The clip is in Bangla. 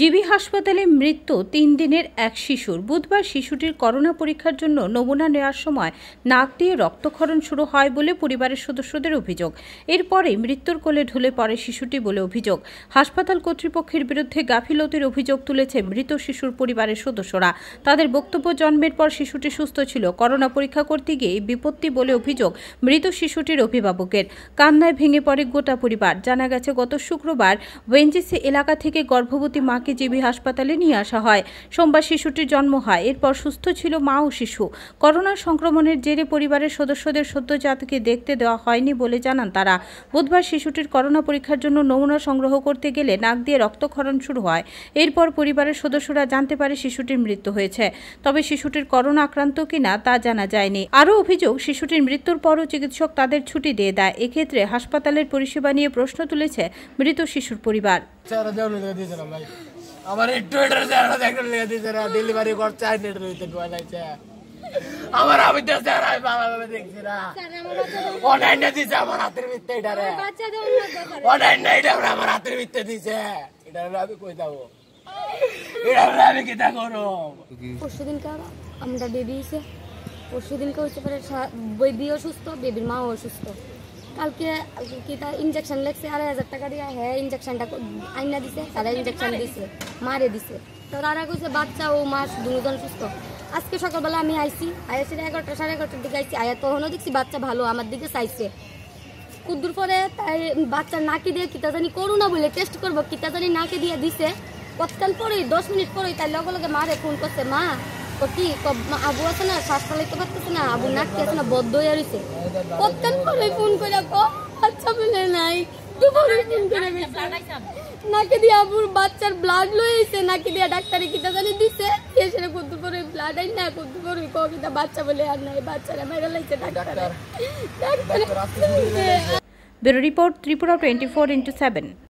জিবি হাসপাতালে মৃত্যু তিন দিনের এক শিশুর বুধবার শিশুটির করোনা পরীক্ষার জন্য নমুনা নেওয়ার সময় নাক দিয়ে রক্তক্ষরণ শুরু হয় বলে পরিবারের সদস্যদের অভিযোগ এরপরে মৃত্যুর কোলে ঢলে পড়ে শিশুটি বলে অভিযোগ হাসপাতাল কর্তৃপক্ষের বিরুদ্ধে গাফিলতির অভিযোগ তুলেছে মৃত শিশুর পরিবারের সদস্যরা তাদের বক্তব্য জন্মের পর শিশুটি সুস্থ ছিল করোনা পরীক্ষা করতে গিয়ে বিপত্তি বলে অভিযোগ মৃত শিশুটির অভিভাবকের কান্নায় ভেঙে পড়ে গোটা পরিবার জানা গেছে গত শুক্রবার ওয়েঞ্জিসি এলাকা থেকে গর্ভবতী মা মাকে জিবি হাসপাতালে নিয়ে আসা হয় সোমবার শিশুটির জন্ম হয় এরপর সুস্থ ছিল মা ও শিশু করোনা সংক্রমণের জেরে পরিবারের সদস্যদের সদ্যজাতকে দেখতে দেওয়া হয়নি বলে জানান তারা বুধবার শিশুটির করোনা পরীক্ষার জন্য নমুনা সংগ্রহ করতে গেলে নাক দিয়ে রক্তক্ষরণ শুরু হয় এরপর পরিবারের সদস্যরা জানতে পারে শিশুটির মৃত্যু হয়েছে তবে শিশুটির করোনা আক্রান্ত কিনা তা জানা যায়নি আরও অভিযোগ শিশুটির মৃত্যুর পরও চিকিৎসক তাদের ছুটি দিয়ে দেয় এক্ষেত্রে হাসপাতালের পরিষেবা নিয়ে প্রশ্ন তুলেছে মৃত শিশুর পরিবার লেগে দিয়েছিলাম ভাই আমার লেগে দিয়েছিলাম ডেলিভারি নেট আমার আমি তো চেহারা দেখছি না অনলাইনে দিছে আমার হাতের ভিত্তে এটা রে অনলাইনে এটা আমার হাতের ভিত্তে দিছে এটা আমি কই যাবো এটা আমি কি করো পরশু দিন কারো আমরা বেবি হইছে পরশু দিন কে পরে অসুস্থ বেবির মাও অসুস্থ কালকে তা ইঞ্জেকশন লেগছে আড়াই হাজার টাকা দিয়ে হ্যাঁ ইঞ্জেকশনটা আইনা দিছে তারা ইঞ্জেকশন দিছে মারে দিছে তো তারা কইছে বাচ্চা ও মাছ দুজন সুস্থ আজকে সকালবেলা আমি আইছি আইসি এগারোটা সাড়ে এগারোটার দিকে আইছি আয়া তখনও দেখছি বাচ্চা ভালো আমার দিকে চাইছে কুদ্দুর পরে তাই বাচ্চার নাকি দিয়ে কিতা জানি না বলে টেস্ট করব কিতা জানি নাকি দিয়ে দিছে কতকাল পরে দশ মিনিট পরেই তাই লগে লগে মারে ফোন করছে মা কি আবু আছে না শ্বাস পালাইতে পারতেছে না আবু নাকি আছে না বদ্ধ হয়ে রয়েছে কত্তান করে ফোন করে কো বাচ্চা পেলে নাই দুপুরে ফোন করে নাকি দিয়া আবুর বাচ্চার ব্লাড লইছে নাকি দিয়া ডাক্তারে কিটা জানি দিছে এসে কত ব্লাড আই না কত করে কো কিটা বাচ্চা বলে আর নাই বাচ্চারা মেরে লাইছে ডাক্তারে ডাক্তারে bureau report Tripura twenty four into seven